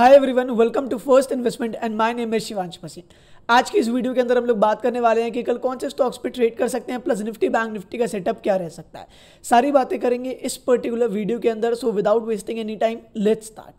hi everyone welcome to first investment and my name है Shivansh machine आज की इस वीडियो के अंदर हम लोग बात करने वाले हैं कि कल कौन से स्टॉक्स पे ट्रेड कर सकते हैं प्लस निफ्टी बैंक निफ्टी का सेटअप क्या रह सकता है सारी बातें करेंगे इस पर्टिकुलर वीडियो के अंदर so without wasting any time let start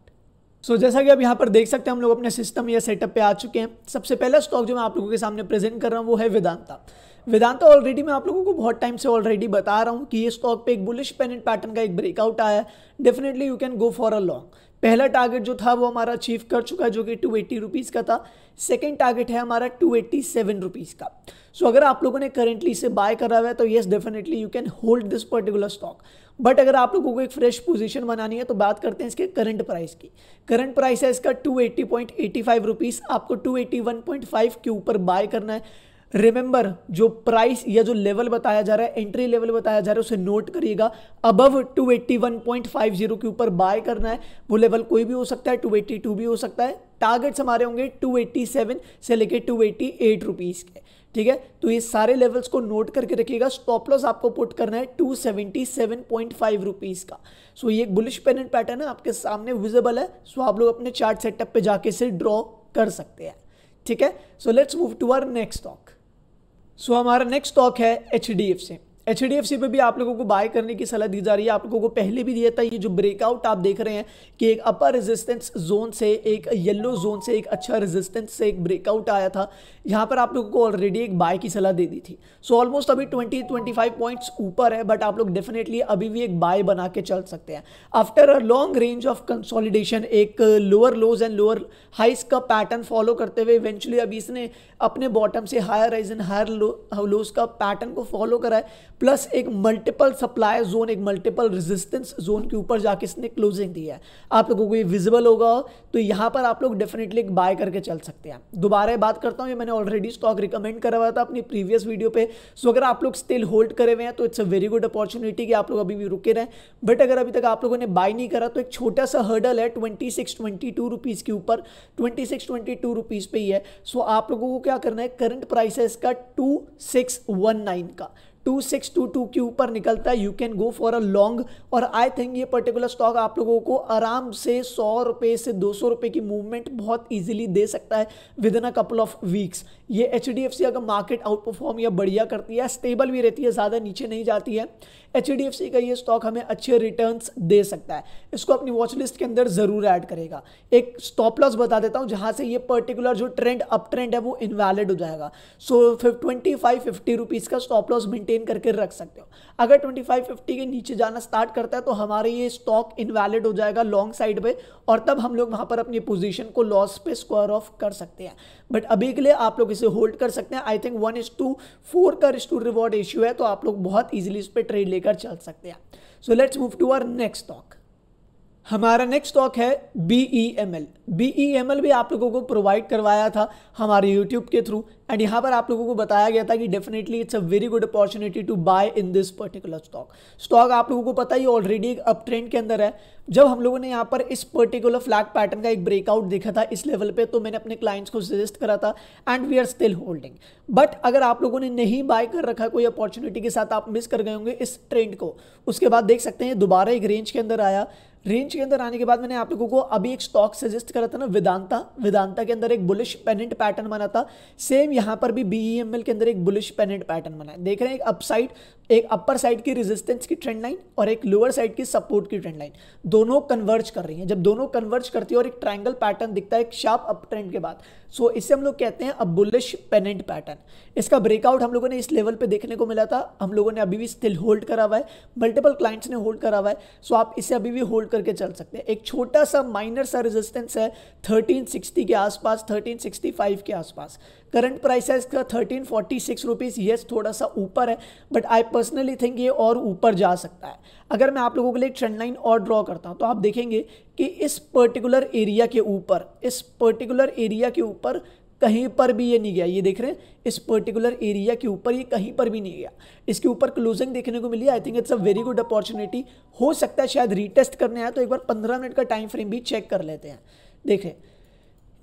so so, जैसा कि आप यहाँ पर देख सकते हैं हम लोग अपने सिस्टम या सेटअप पे आ चुके हैं सबसे पहला स्टॉक जो मैं आप लोगों के सामने प्रेजेंट कर रहा हूँ वो है वेदांता वेदांता ऑलरेडी मैं आप लोगों को बहुत टाइम से ऑलरेडी बता रहा हूँ कि ये स्टॉक पे एक बुलिश पेनेंट पैटर्न का एक ब्रेकआउट आया है definitely you can go for a long पहला टारगेट जो था वो हमारा अचीव कर चुका है जो कि टू एट्टी रुपीज़ का था सेकेंड टारगेट है हमारा टू एट्टी सेवन रुपीज़ का सो so, अगर आप लोगों ने करेंटली इसे बाय करा हुआ है तो yes definitely you can hold this particular stock but अगर आप लोगों को एक फ्रेश पोजीशन बनानी है तो बात करते हैं इसके करंट प्राइस की करंट प्राइस है इसका two eighty point eighty five rupees आपको two eighty one point five के ऊपर बाय करना है रिमेंबर जो प्राइस या जो लेवल बताया जा रहा है एंट्री लेवल बताया जा रहा है उसे नोट करिएगा अबव 281.50 के ऊपर बाय करना है वो लेवल कोई भी हो सकता है 282 भी हो सकता है टारगेट्स हमारे होंगे 287 से लेके 288 रुपीस के ठीक है तो ये सारे लेवल्स को नोट करके रखिएगा स्टॉप लॉस आपको पुट करना है two seventy seven point five rupees का सो ये एक बुलिश पेन एंड पैटर्न है आपके सामने विजिबल है सो आप लोग अपने चार्ट सेटअप पे जाके इसे ड्रॉ कर सकते हैं ठीक है so let's move to our next stock so हमारा नेक्स्ट स्टॉक है H D F C H पे भी आप लोगों को बाय करने की सलाह दी जा रही है आप लोगों को पहले भी दिया था ये जो ब्रेकआउट आप देख रहे हैं कि एक अपर रेजिस्टेंस जोन से एक येलो जोन से एक अच्छा रेजिस्टेंस से एक ब्रेकआउट आया था यहाँ पर आप लोगों को ऑलरेडी एक बाय की सलाह दे दी थी सो so, ऑलमोस्ट अभी 20 25 पॉइंट्स ऊपर है बट आप लोग डेफिनेटली अभी भी एक बाय बना के चल सकते हैं after a long range of consolidation एक lower lows and lower highs का पैटर्न फॉलो करते हुए इवेंचुअली अभी इसने अपने बॉटम से higher rise and higher lows का पैटर्न को फॉलो करा है प्लस एक मल्टीपल सप्लाई जोन एक मल्टीपल रेजिस्टेंस जोन के ऊपर जाके इसने क्लोजिंग दी है आप लोगों को ये विजिबल होगा तो यहाँ पर आप लोग डेफिनेटली एक बाय करके चल सकते हैं दोबारा बात करता हूँ ये मैंने ऑलरेडी स्टॉक रिकमेंड करा हुआ था अपनी प्रीवियस वीडियो पे सो अगर आप लोग स्टिल होल्ड करे हुए हैं तो it's a very good opportunity कि आप लोग अभी भी रुके रहें बट अगर अभी तक आप लोगों ने बाय नहीं करा तो एक छोटा सा हर्डल है twenty six twenty two rupees के ऊपर twenty six twenty two rupees पे ही है सो आप लोगों को क्या करना है करंट प्राइस है इसका टू सिक्स वन नाइन का 2622 के ऊपर निकलता है you can go for a long और आई थिंक ये पर्टिकुलर स्टॉक आप लोगों को आराम से सौ रुपये से दो सौ रुपये की मूवमेंट बहुत ईजिली दे सकता है within a couple of weeks ये एच डी एफ सी अगर मार्केट आउट परफॉर्म या बढ़िया करती है स्टेबल भी रहती है ज़्यादा नीचे नहीं जाती है एच डी एफ सी का ये स्टॉक हमें अच्छे रिटर्न दे सकता है इसको अपनी वॉच लिस्ट के अंदर ज़रूर ऐड करेगा एक स्टॉप लॉस बता देता हूँ जहाँ से ये पर्टिकुलर जो ट्रेंड अप ट्रेंड है वो इनवैलिड हो जाएगा so twenty five fifty rupees का स्टॉप लॉस मिनट मेंटेन करके रख सकते हो अगर 2550 के नीचे जाना स्टार्ट करता है तो हमारे ये स्टॉक इनवैलिड हो जाएगा लॉन्ग साइड पे और तब हम लोग वहाँ पर अपनी पोजीशन को लॉस पे स्क्वायर ऑफ कर सकते हैं बट अभी के लिए आप लोग इसे होल्ड कर सकते हैं I think one is to four का रिस्टू रिवॉर्ड इश्यू है तो आप लोग बहुत ईजिली इस पर ट्रेड लेकर चल सकते हैं so let's move to our next stock हमारा नेक्स्ट स्टॉक है B E M L B E M L भी आप लोगों को प्रोवाइड करवाया था हमारे यूट्यूब के थ्रू एंड यहाँ पर आप लोगों को बताया गया था कि definitely it's a very good opportunity to buy in this particular stock stock आप लोगों को पता ही ऑलरेडी एक अप ट्रेंड के अंदर है जब हम लोगों ने यहाँ पर इस पर्टिकुलर फ्लैग पैटर्न का एक ब्रेकआउट देखा था इस लेवल पे तो मैंने अपने क्लाइंट्स को सजेस्ट करा था and we are still holding but अगर आप लोगों ने नहीं बाय कर रखा कोई अपॉर्चुनिटी के साथ आप मिस कर गए होंगे इस ट्रेंड को उसके बाद देख सकते हैं दोबारा एक रेंज के अंदर आया रेंज के अंदर आने के बाद मैंने आप लोगों को अभी एक स्टॉक सजेस्ट करा था ना वेदांता वेदांता के अंदर एक बुलिश पेनेंट पैटर्न बना था सेम यहाँ पर भी बीईएमएल e के अंदर एक बुलिश पेनेंट पैटर्न बना है देख रहे हैं एक अपसाइड एक अपर साइड की रेजिस्टेंस की ट्रेंड लाइन और एक लोअर साइड की सपोर्ट की ट्रेंड लाइन दोनों कन्वर्ज कर रही हैं जब दोनों कन्वर्ज करती है और एक ट्रायंगल पैटर्न दिखता है एक शार्प अप ट्रेंड के बाद सो so, इसे हम लोग कहते हैं अब बुलिश पेनेंट पैटर्न इसका ब्रेकआउट हम लोगों ने इस लेवल पे देखने को मिला था हम लोगों ने अभी भी स्टिल होल्ड करा हुआ है मल्टीपल क्लाइंट्स ने होल्ड करा हुआ है सो so आप इसे अभी भी होल्ड करके चल सकते हैं एक छोटा सा माइनर सा रेजिस्टेंस है थर्टीन के आसपास थर्टीन के आसपास करंट प्राइस है इसका thirteen forty six rupees yes थोड़ा सा ऊपर है बट आई पर्सनली थिंक ये और ऊपर जा सकता है अगर मैं आप लोगों के लिए ट्रेंड लाइन और ड्रॉ करता हूँ तो आप देखेंगे कि इस पर्टिकुलर एरिया के ऊपर इस पर्टिकुलर एरिया के ऊपर कहीं पर भी ये नहीं गया ये देख रहे हैं इस पर्टिकुलर एरिया के ऊपर ये कहीं पर भी नहीं गया इसके ऊपर क्लोजिंग देखने को मिली I think it's a very good opportunity हो सकता है शायद रीटेस्ट करने आया तो एक बार पंद्रह मिनट का टाइम फ्रेम भी चेक कर लेते हैं देखें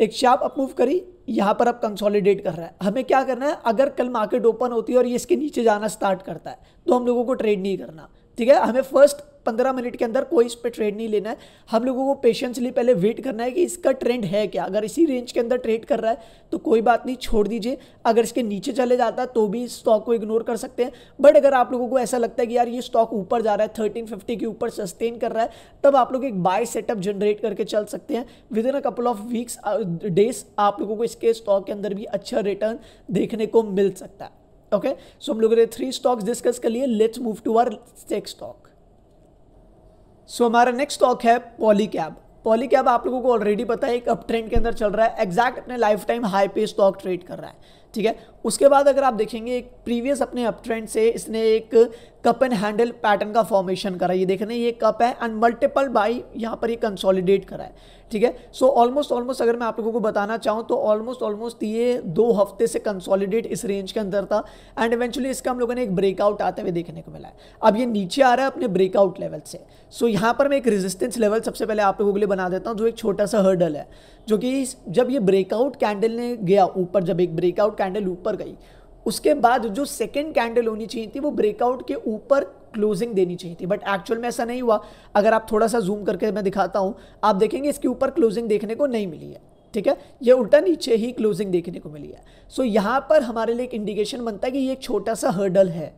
एक शार्प अपमूव करी यहाँ पर अब कंसोलिडेट कर रहा है हमें क्या करना है अगर कल मार्केट ओपन होती है और ये इसके नीचे जाना स्टार्ट करता है तो हम लोगों को ट्रेड नहीं करना ठीक है हमें फर्स्ट पंद्रह मिनट के अंदर कोई इस पर ट्रेड नहीं लेना है हम लोगों को पेशेंसली पहले वेट करना है कि इसका ट्रेंड है क्या अगर इसी रेंज के अंदर ट्रेड कर रहा है तो कोई बात नहीं छोड़ दीजिए अगर इसके नीचे चले जाता है तो भी स्टॉक को इग्नोर कर सकते हैं बट अगर आप लोगों को ऐसा लगता है कि यार ये स्टॉक ऊपर जा रहा है थर्टीन फिफ्टी के ऊपर सस्टेन कर रहा है तब आप लोग एक बाय सेटअप जनरेट करके चल सकते हैं within a couple of weeks days आप लोगों को इसके स्टॉक के अंदर भी अच्छा रिटर्न देखने को मिल सकता है ओके सो हम लोगों ने थ्री स्टॉक्स डिस्कस कर लिए let's move to our next stock so हमारा नेक्स्ट स्टॉक है पॉलीकैब पॉलीकैब आप लोगों को ऑलरेडी पता है एक अप ट्रेंड के अंदर चल रहा है एग्जैक्ट अपने लाइफ टाइम हाई पे स्टॉक ट्रेड कर रहा है ठीक है उसके बाद अगर आप देखेंगे एक प्रीवियस अपने अप ट्रेंड से इसने एक कप एंड हैंडल पैटर्न का फॉर्मेशन करा ये देख रहे हैं ये कप है एंड मल्टीपल बाई यहाँ पर ये कंसोलिडेट करा है ठीक है सो ऑलमोस्ट ऑलमोस्ट अगर मैं आप लोगों को बताना चाहूँ तो ऑलमोस्ट ऑलमोस्ट ये दो हफ्ते से कंसोलिडेट इस रेंज के अंदर था एंड इवेंचुअली इसका हम लोगों ने एक ब्रेकआउट आते हुए देखने को मिला है अब ये नीचे आ रहा है अपने ब्रेकआउट लेवल से सो so, यहाँ पर मैं एक रेजिस्टेंस लेवल सबसे पहले आप लोगों के लिए बना देता हूँ जो एक छोटा सा हर्डल है जो कि जब ये ब्रेकआउट कैंडल ने गया ऊपर जब एक ब्रेकआउट कैंडल ऊपर गई उसके बाद जो सेकेंड कैंडल होनी चाहिए थी वो ब्रेकआउट के ऊपर क्लोजिंग देनी चाहिए थी बट एक्चुअल में ऐसा नहीं हुआ अगर आप थोड़ा सा जूम करके मैं दिखाता हूँ आप देखेंगे इसके ऊपर क्लोजिंग देखने को नहीं मिली है ठीक है ये उल्टा नीचे ही क्लोजिंग देखने को मिली है सो so, यहाँ पर हमारे लिए एक इंडिकेशन बनता है कि ये एक छोटा सा हर्डल है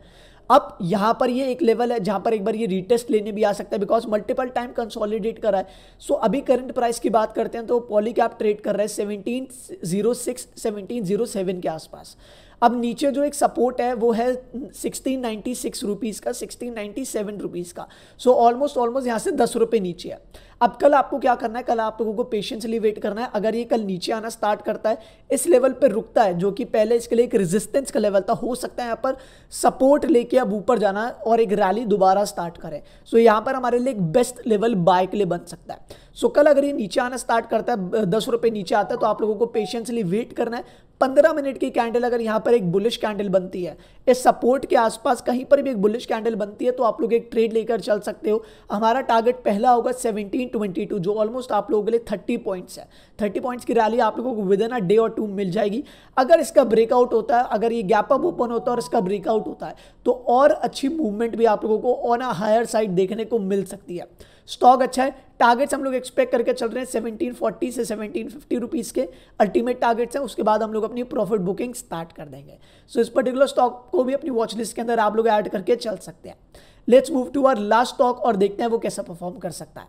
अब यहाँ पर ये एक लेवल है जहाँ पर एक बार ये रीटेस्ट लेने भी आ सकता है बिकॉज मल्टीपल टाइम कंसोलिडेट करा है सो so, अभी करंट प्राइस की बात करते हैं तो पॉली कैप ट्रेड कर रहा है seventeen zero six seventeen zero seven के आसपास अब नीचे जो एक सपोर्ट है वो है सिक्सटीन नाइन्टी सिक्स रुपीज़ का सिक्सटीन नाइन्टी सेवन रुपीज़ का सो ऑलमोस्ट ऑलमोस्ट यहाँ से दस रुपये नीचे है अब कल आपको क्या करना है कल आप लोगों को पेशेंसली वेट करना है अगर ये कल नीचे आना स्टार्ट करता है इस लेवल पर रुकता है जो कि पहले इसके लिए एक रेजिस्टेंस का लेवल था हो सकता है यहाँ पर सपोर्ट लेके अब ऊपर जाना और एक रैली दोबारा स्टार्ट करें सो so, यहाँ पर हमारे लिए एक बेस्ट लेवल बाय के लिए बन सकता है सो so, कल अगर ये नीचे आना स्टार्ट करता है दस रुपये नीचे आता है तो आप लोगों को पेशेंसली वेट करना है पंद्रह मिनट की कैंडल अगर यहाँ पर एक बुलिश कैंडल बनती है इस सपोर्ट के आसपास कहीं पर भी एक बुलिश कैंडल बनती है तो आप लोग एक ट्रेड लेकर चल सकते हो हमारा टारगेट पहला होगा सेवनटीन 1822 जो ऑलमोस्ट आप लोगों के लिए 30 पॉइंट्स है 30 पॉइंट्स की रैली आप लोगों को विद इन अ डे और टू मिल जाएगी अगर इसका ब्रेकआउट होता है अगर ये गैप अप ओपन होता है और इसका ब्रेकआउट होता है तो और अच्छी मूवमेंट भी आप लोगों को ऑन अ हायर साइड देखने को मिल सकती है स्टॉक अच्छा है टारगेट्स हम लोग एक्सपेक्ट करके चल रहे हैं 1740 से 1750 रुपीस के अल्टीमेट टारगेट्स हैं उसके बाद हम लोग अपनी प्रॉफिट बुकिंग स्टार्ट कर देंगे सो so, इस पर्टिकुलर स्टॉक को भी अपनी वॉच लिस्ट के अंदर आप लोग ऐड करके चल सकते हैं let's move to our last stock और देखते हैं वो कैसा परफॉर्म कर सकता है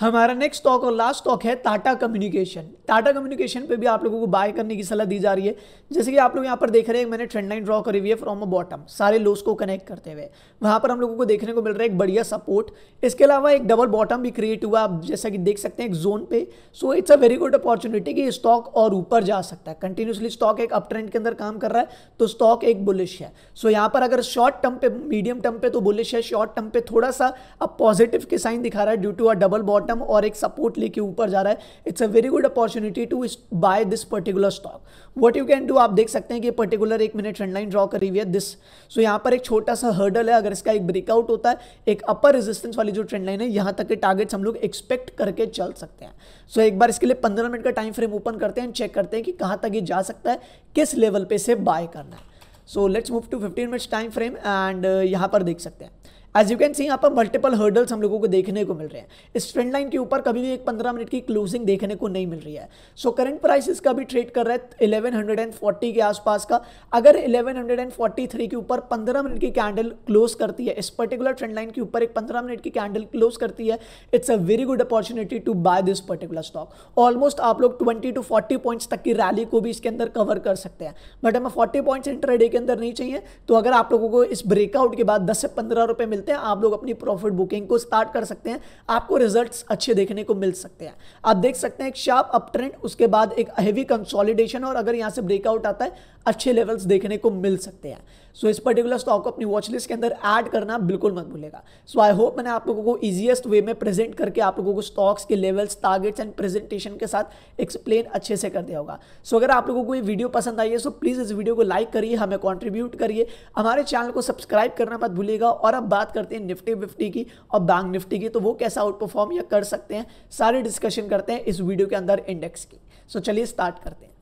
हमारा नेक्स्ट स्टॉक और लास्ट स्टॉक है टाटा कम्युनिकेशन टाटा कम्युनिकेशन पे भी आप लोगों को बाय करने की सलाह दी जा रही है जैसे कि आप लोग यहाँ पर देख रहे हैं मैंने ट्रेंड लाइन ड्रॉ करी हुई है फ्रॉम अ बॉटम सारे लोस को कनेक्ट करते हुए वहाँ पर हम लोगों को देखने को मिल रहा है एक बढ़िया सपोर्ट इसके अलावा एक डबल बॉटम भी क्रिएट हुआ आप जैसा कि देख सकते हैं एक जोन पे so it's a very good opportunity कि स्टॉक और ऊपर जा सकता है कंटिन्यूसली स्टॉक एक अप ट्रेंड के अंदर काम कर रहा है तो स्टॉक एक बुलिश है सो यहाँ पर अगर शॉर्ट टर्म पे मीडियम टर्म पे तो बुलिश है शॉर्ट टर्म पे थोड़ा सा अब पॉजिटिव के साइन दिखा रहा है due to a double bottom bottom और एक सपोर्ट लेके ऊपर जा रहा है it's a very good opportunity to buy this particular stock what you can do आप देख सकते हैं कि पर्टिकुलर एक मिनट ट्रेंडलाइन ड्रॉ करी हुई है दिस सो यहाँ पर एक छोटा सा हर्डल है अगर इसका एक ब्रेकआउट होता है एक अपर रेजिस्टेंस वाली जो ट्रेंडलाइन है यहाँ तक के टारगेट्स हम लोग एक्सपेक्ट करके चल सकते हैं सो so, एक बार इसके लिए पंद्रह मिनट का टाइम फ्रेम ओपन करते हैं चेक करते हैं कि कहाँ तक ये जा सकता है किस लेवल पे से बाय करना है so let's move to fifteen minutes time frame and यहाँ पर देख सकते हैं एज यू कैन सी यहाँ पर मल्टीपल हर्डल्स हम लोगों को देखने को मिल रहे हैं इस ट्रेंड लाइन के ऊपर कभी भी एक पंद्रह मिनट की क्लोजिंग देखने को नहीं मिल रही है सो करंट प्राइस इसका भी ट्रेड कर रहा है फोर्टी के आसपास का अगर eleven hundred and forty three के ऊपर पंद्रह मिनट की कैंडल क्लोज करती है इस पर्टिकुलर ट्रेंड लाइन के ऊपर एक पंद्रह मिनट की कैंडल क्लोज करती है it's a very good opportunity to buy this particular stock almost आप लोग ट्वेंटी टू फोर्टी पॉइंट्स तक की रैली को भी इसके अंदर कवर कर सकते हैं बट हमें फोर्टी पॉइंट्स डे के अंदर नहीं चाहिए तो अगर आप लोगों को इस ब्रेकआउट के बाद दस से पंद्रह रुपये मिलते करते हैं आप लोग अपनी प्रॉफिट बुकिंग को स्टार्ट कर सकते हैं आपको रिजल्ट्स अच्छे देखने को मिल सकते हैं आप देख सकते हैं एक शार्प अप ट्रेंड उसके बाद एक हेवी कंसोलिडेशन और अगर यहां से ब्रेकआउट आता है अच्छे लेवल्स देखने को मिल सकते हैं सो so, इस पर्टिकुलर स्टॉक को अपनी वॉच लिस्ट के अंदर ऐड करना बिल्कुल मत भूलेगा सो आई होप मैंने आप लोगों को ईजिएस्ट वे में प्रेजेंट करके आप लोगों को स्टॉक्स के लेवल्स टारगेट्स एंड प्रेजेंटेशन के साथ एक्सप्लेन अच्छे से कर दिया होगा सो so, अगर आप लोगों को ये वीडियो पसंद आई है सो प्लीज़ इस वीडियो को लाइक करिए हमें कॉन्ट्रीब्यूट करिए हमारे चैनल को सब्सक्राइब करना मत भूलिएगा और अब बात करते हैं निफ्टी फिफ्टी की और बैंक निफ्टी की तो वो कैसा आउट परफॉर्म या कर सकते हैं सारे डिस्कशन करते हैं इस वीडियो के अंदर इंडेक्स की सो so, चलिए स्टार्ट करते हैं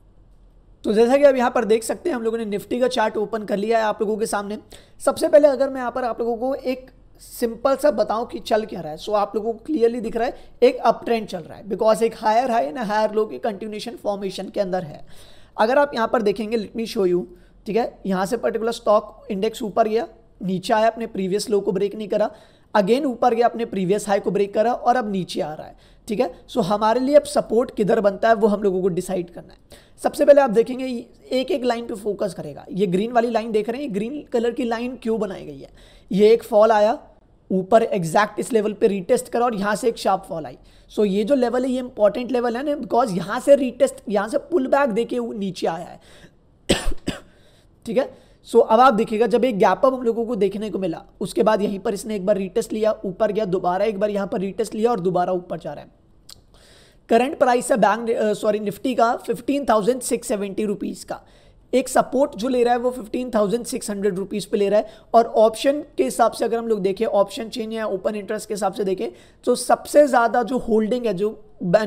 तो जैसा कि अब यहाँ पर देख सकते हैं हम लोगों ने निफ्टी का चार्ट ओपन कर लिया है आप लोगों के सामने सबसे पहले अगर मैं यहाँ पर आप लोगों को एक सिंपल सा बताऊं कि चल क्या रहा है सो so, आप लोगों को क्लियरली दिख रहा है एक अप ट्रेंड चल रहा है बिकॉज एक higher high and higher low की कंटिन्यूशन फॉर्मेशन के अंदर है अगर आप यहाँ पर देखेंगे लेट मी शो यू ठीक है यहाँ से पर्टिकुलर स्टॉक इंडेक्स ऊपर गया नीचे आया अपने प्रीवियस लो को ब्रेक नहीं करा अगेन ऊपर गया अपने प्रीवियस हाई को ब्रेक करा और अब नीचे आ रहा है ठीक है सो हमारे लिए अब सपोर्ट किधर बनता है वो हम लोगों को डिसाइड करना है सबसे पहले आप देखेंगे एक एक लाइन पे फोकस करेगा ये ग्रीन वाली लाइन देख रहे हैं ग्रीन कलर की लाइन क्यों बनाई गई है ये एक फॉल आया ऊपर एग्जैक्ट इस लेवल पे रीटेस्ट करा और यहाँ से एक शार्प फॉल आई सो so, ये जो लेवल है ये इंपॉर्टेंट लेवल है ना बिकॉज यहाँ से रीटेस्ट यहाँ से पुल बैक दे के नीचे आया है ठीक है सो अब आप देखिएगा जब एक गैप अप हम लोगों को देखने को मिला उसके बाद यहीं पर इसने एक बार रिटेस्ट लिया ऊपर गया दोबारा एक बार यहाँ पर रिटेस्ट लिया और दोबारा ऊपर जा रहा है करंट प्राइस है बैंक सॉरी निफ्टी का fifteen thousand six seventy rupees का एक सपोर्ट जो ले रहा है वो fifteen thousand six hundred rupees पे ले रहा है और ऑप्शन के हिसाब से अगर हम लोग देखें ऑप्शन चेन या ओपन इंटरेस्ट के हिसाब से देखें तो सबसे ज़्यादा जो होल्डिंग है जो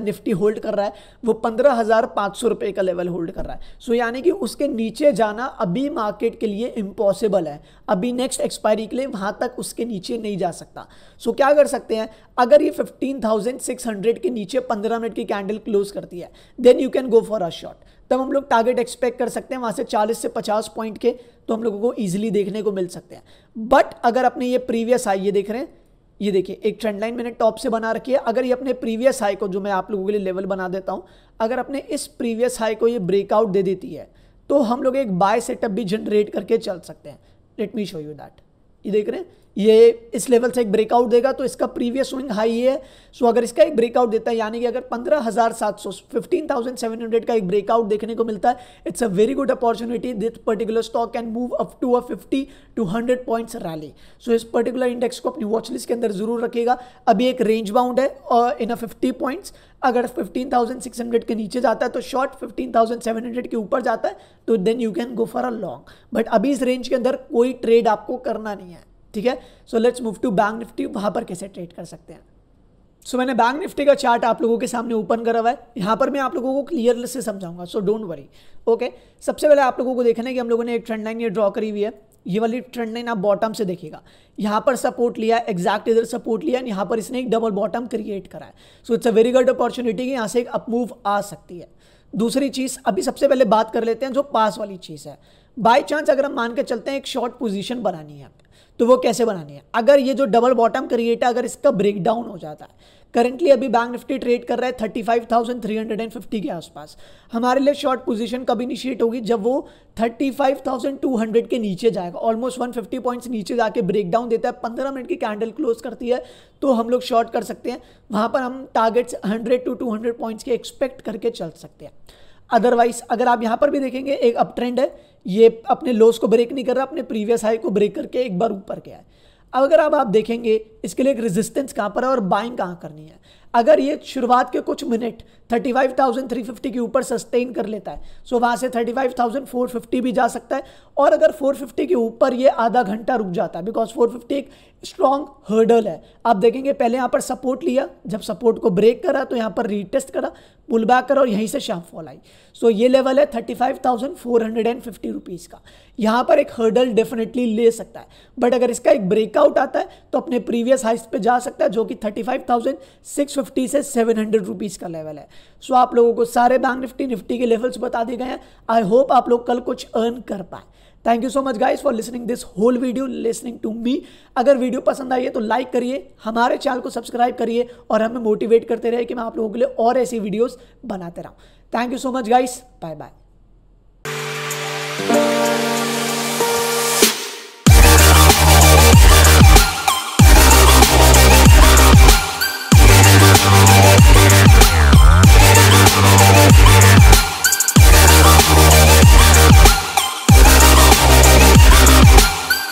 निफ्टी होल्ड कर रहा है वो पंद्रह हज़ार पाँच सौ रुपए का लेवल होल्ड कर रहा है सो so, यानी कि उसके नीचे जाना अभी मार्केट के लिए इंपॉसिबल है अभी नेक्स्ट एक्सपायरी के लिए वहां तक उसके नीचे नहीं जा सकता सो so, क्या कर सकते हैं अगर ये फिफ्टीन थाउजेंड सिक्स हंड्रेड के नीचे पंद्रह मिनट की कैंडल क्लोज करती है then you can go for a short तब हम लोग टारगेट एक्सपेक्ट कर सकते हैं वहाँ से 40 से 50 पॉइंट के तो हम लोगों को ईजिली देखने को मिल सकते हैं बट अगर अपने ये प्रीवियस हाई ये देख रहे हैं ये देखिए एक ट्रेंड लाइन मैंने टॉप से बना रखी है अगर ये अपने प्रीवियस हाई को जो मैं आप लोगों के लिए लेवल बना देता हूँ अगर अपने इस प्रीवियस हाई को ये ब्रेकआउट दे देती है तो हम लोग एक बाय सेटअप भी जनरेट करके चल सकते हैं let me show you that ये देख रहे हैं ये इस लेवल से एक ब्रेकआउट देगा तो इसका प्रीवियस स्विंग हाई है सो अगर इसका एक ब्रेकआउट देता है यानी कि अगर पंद्रह हजार सात सौ फिफ्टीन थाउजेंड सेवन हंड्रेड का एक ब्रेकआउट देखने को मिलता है it's a very good opportunity this particular stock can move up to a fifty to hundred points rally so इस पर्टिकुलर इंडेक्स को अपनी वॉचलिस्ट के अंदर जरूर रखेगा अभी एक रेंज बाउंड है इन अ फिफ्टी पॉइंट्स अगर 15,600 के नीचे जाता है तो शॉर्ट 15,700 के ऊपर जाता है तो then you can go for a long but अभी इस रेंज के अंदर कोई ट्रेड आपको करना नहीं है ठीक है so let's move to bank Nifty वहाँ पर कैसे ट्रेड कर सकते हैं सो so, मैंने बैंक निफ्टी का चार्ट आप लोगों के सामने ओपन करा हुआ है यहाँ पर मैं आप लोगों को क्लियरली से समझाऊंगा सो डोंट वरी ओके सबसे पहले आप लोगों को देखना है कि हम लोगों ने एक ट्रेंड लाइन ये ड्रॉ करी हुई है ये वाली ट्रेंड लाइन आप बॉटम से देखिएगा यहाँ पर सपोर्ट लिया एग्जैक्ट इधर सपोर्ट लिया यहाँ पर इसने एक डबल बॉटम क्रिएट करा है so it's a very good opportunity कि यहाँ से एक अपमूव आ सकती है दूसरी चीज़ अभी सबसे पहले बात कर लेते हैं जो पास वाली चीज़ है बाई चांस अगर हम मान के चलते हैं एक शॉर्ट पोजिशन बनानी है तो वो कैसे बनानी है अगर ये जो डबल बॉटम क्रिएट है अगर इसका ब्रेक डाउन हो जाता है करंटली अभी बैंक निफ्टी ट्रेड कर रहा है thirty five thousand three hundred and fifty के आसपास हमारे लिए शॉर्ट पोजीशन कब इनिशिएट होगी जब वो thirty five thousand two hundred के नीचे जाएगा ऑलमोस्ट वन फिफ्टी पॉइंट्स नीचे जाके ब्रेक डाउन देता है पंद्रह मिनट की कैंडल क्लोज करती है तो हम लोग शॉर्ट कर सकते हैं वहाँ पर हम targets hundred to two hundred points के एक्सपेक्ट करके चल सकते हैं अदरवाइज अगर आप यहाँ पर भी देखेंगे एक अप ट्रेंड है ये अपने लोस को ब्रेक नहीं कर रहा अपने प्रीवियस हाई को ब्रेक करके एक बार ऊपर गया है अब अगर आप आप देखेंगे इसके लिए एक रेजिस्टेंस कहाँ पर है और बाइंग कहाँ करनी है अगर ये शुरुआत के कुछ मिनट 35,350 के ऊपर सस्टेन कर लेता है सो वहाँ से 35,450 भी जा सकता है और अगर 450 के ऊपर ये आधा घंटा रुक जाता है बिकॉज 450 एक स्ट्रॉन्ग हर्डल है आप देखेंगे पहले यहाँ पर सपोर्ट लिया जब सपोर्ट को ब्रेक करा तो यहाँ पर रीटेस्ट करा पुल बैक करा और यहीं से शार्प फॉल आई सो so ये लेवल है थर्टी फाइव का यहाँ पर एक हर्डल डेफिनेटली ले सकता है बट अगर इसका एक ब्रेकआउट आता है तो अपने प्रीवियस हाइस पर जा सकता है जो कि थर्टी निफ्टी से सेवन हंड्रेड रुपीज़ का लेवल है सो आप लोगों को सारे बैंक निफ्टी निफ्टी के लेवल्स बता दिए गए हैं आई होप आप लोग कल कुछ अर्न कर पाए thank you so much guys for listening this whole video listening to me अगर वीडियो पसंद आई है तो लाइक करिए हमारे चैनल को सब्सक्राइब करिए और हमें मोटिवेट करते रहे कि मैं आप लोगों के लिए और ऐसी वीडियोज बनाते रहूँ thank you so much guys bye bye